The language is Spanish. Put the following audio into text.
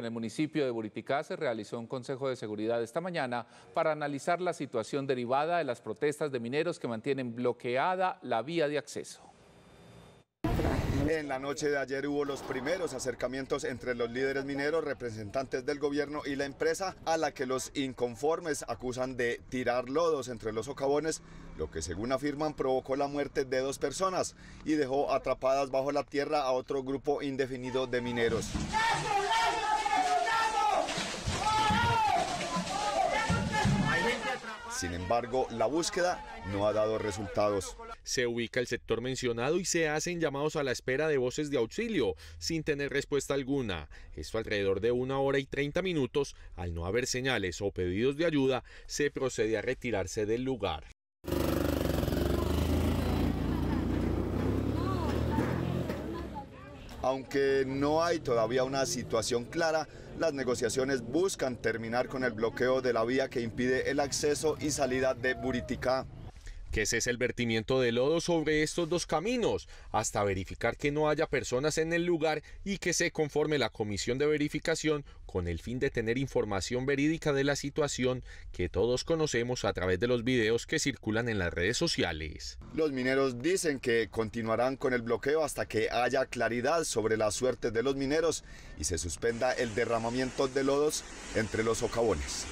En el municipio de Buriticá se realizó un consejo de seguridad esta mañana para analizar la situación derivada de las protestas de mineros que mantienen bloqueada la vía de acceso. En la noche de ayer hubo los primeros acercamientos entre los líderes mineros, representantes del gobierno y la empresa, a la que los inconformes acusan de tirar lodos entre los socavones, lo que según afirman provocó la muerte de dos personas y dejó atrapadas bajo la tierra a otro grupo indefinido de mineros. Sin embargo, la búsqueda no ha dado resultados. Se ubica el sector mencionado y se hacen llamados a la espera de voces de auxilio, sin tener respuesta alguna. Esto alrededor de una hora y 30 minutos. Al no haber señales o pedidos de ayuda, se procede a retirarse del lugar. Aunque no hay todavía una situación clara, las negociaciones buscan terminar con el bloqueo de la vía que impide el acceso y salida de Buriticá que es el vertimiento de lodo sobre estos dos caminos hasta verificar que no haya personas en el lugar y que se conforme la comisión de verificación con el fin de tener información verídica de la situación que todos conocemos a través de los videos que circulan en las redes sociales. Los mineros dicen que continuarán con el bloqueo hasta que haya claridad sobre la suerte de los mineros y se suspenda el derramamiento de lodos entre los socavones.